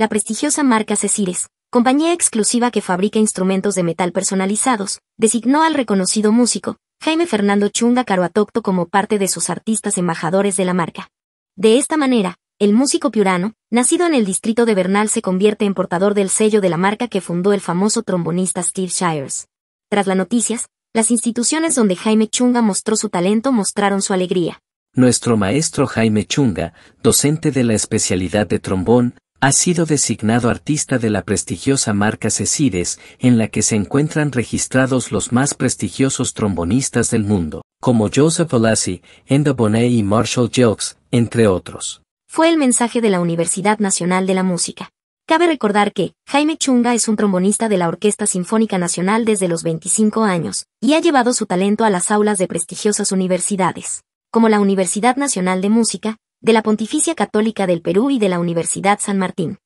la prestigiosa marca Cecires, compañía exclusiva que fabrica instrumentos de metal personalizados, designó al reconocido músico, Jaime Fernando Chunga Caruatocto como parte de sus artistas embajadores de la marca. De esta manera, el músico piurano, nacido en el distrito de Bernal, se convierte en portador del sello de la marca que fundó el famoso trombonista Steve Shires. Tras las noticias, las instituciones donde Jaime Chunga mostró su talento mostraron su alegría. Nuestro maestro Jaime Chunga, docente de la especialidad de trombón, ha sido designado artista de la prestigiosa marca CECIDES en la que se encuentran registrados los más prestigiosos trombonistas del mundo, como Joseph Olassi, Enda Bonet y Marshall Jokes, entre otros. Fue el mensaje de la Universidad Nacional de la Música. Cabe recordar que, Jaime Chunga es un trombonista de la Orquesta Sinfónica Nacional desde los 25 años, y ha llevado su talento a las aulas de prestigiosas universidades, como la Universidad Nacional de Música, de la Pontificia Católica del Perú y de la Universidad San Martín.